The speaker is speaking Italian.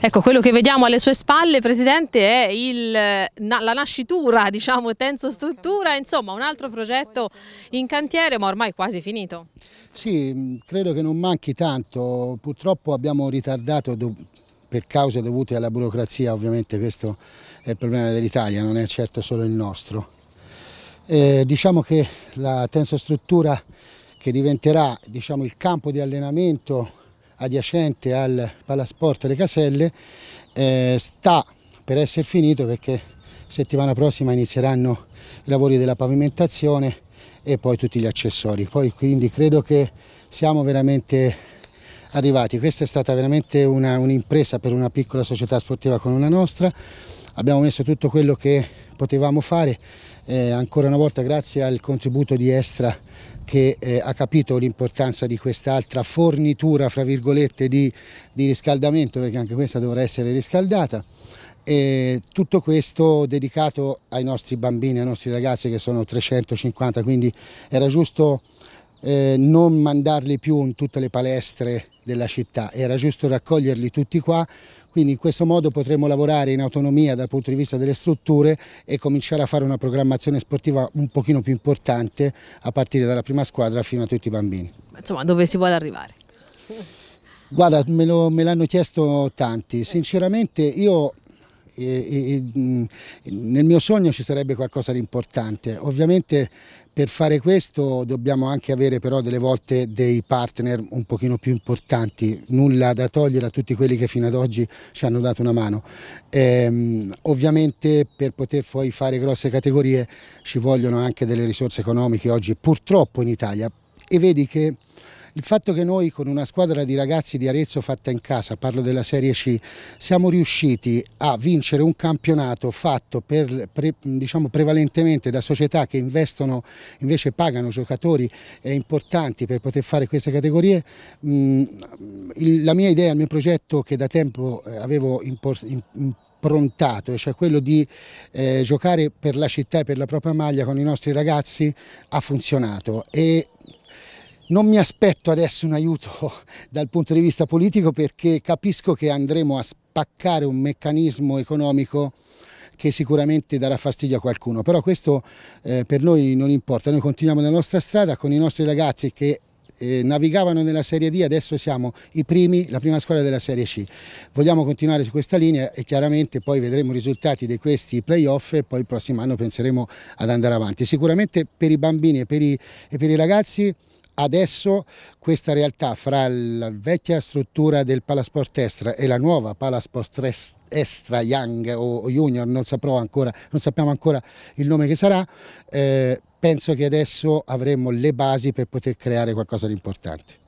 Ecco, quello che vediamo alle sue spalle, Presidente, è il, eh, la nascitura, diciamo, Tenso Struttura, insomma un altro progetto in cantiere ma ormai quasi finito. Sì, mm, credo che non manchi tanto, purtroppo abbiamo ritardato per cause dovute alla burocrazia, ovviamente questo è il problema dell'Italia, non è certo solo il nostro. Eh, diciamo che la Tenso Struttura, che diventerà diciamo, il campo di allenamento adiacente al Palasport Le Caselle eh, sta per essere finito perché settimana prossima inizieranno i lavori della pavimentazione e poi tutti gli accessori. Poi quindi credo che siamo veramente arrivati. Questa è stata veramente un'impresa un per una piccola società sportiva come la nostra. Abbiamo messo tutto quello che potevamo fare, eh, ancora una volta grazie al contributo di Estra che eh, ha capito l'importanza di quest'altra fornitura fra virgolette di, di riscaldamento perché anche questa dovrà essere riscaldata. E tutto questo dedicato ai nostri bambini, ai nostri ragazzi che sono 350, quindi era giusto eh, non mandarli più in tutte le palestre della città, era giusto raccoglierli tutti qua, quindi in questo modo potremo lavorare in autonomia dal punto di vista delle strutture e cominciare a fare una programmazione sportiva un pochino più importante a partire dalla prima squadra fino a tutti i bambini. Insomma, dove si vuole arrivare? Guarda, me l'hanno chiesto tanti, eh. sinceramente io e, e, mm, nel mio sogno ci sarebbe qualcosa di importante. Ovviamente per fare questo dobbiamo anche avere però delle volte dei partner un pochino più importanti, nulla da togliere a tutti quelli che fino ad oggi ci hanno dato una mano. Ehm, ovviamente per poter poi fare grosse categorie ci vogliono anche delle risorse economiche oggi purtroppo in Italia e vedi che il fatto che noi con una squadra di ragazzi di Arezzo fatta in casa, parlo della Serie C, siamo riusciti a vincere un campionato fatto per, pre, diciamo, prevalentemente da società che investono, invece pagano giocatori eh, importanti per poter fare queste categorie, mm, la mia idea, il mio progetto che da tempo eh, avevo imposto prontato, cioè quello di eh, giocare per la città e per la propria maglia con i nostri ragazzi ha funzionato e non mi aspetto adesso un aiuto dal punto di vista politico perché capisco che andremo a spaccare un meccanismo economico che sicuramente darà fastidio a qualcuno, però questo eh, per noi non importa, noi continuiamo la nostra strada con i nostri ragazzi che eh, navigavano nella Serie D, adesso siamo i primi, la prima squadra della Serie C. Vogliamo continuare su questa linea e chiaramente poi vedremo i risultati di questi playoff e poi il prossimo anno penseremo ad andare avanti. Sicuramente per i bambini e per i, e per i ragazzi adesso questa realtà fra la vecchia struttura del Palasport Estra e la nuova Palasport Estra Young o Junior, non, ancora, non sappiamo ancora il nome che sarà, eh, penso che adesso avremo le basi per poter creare qualcosa di importante.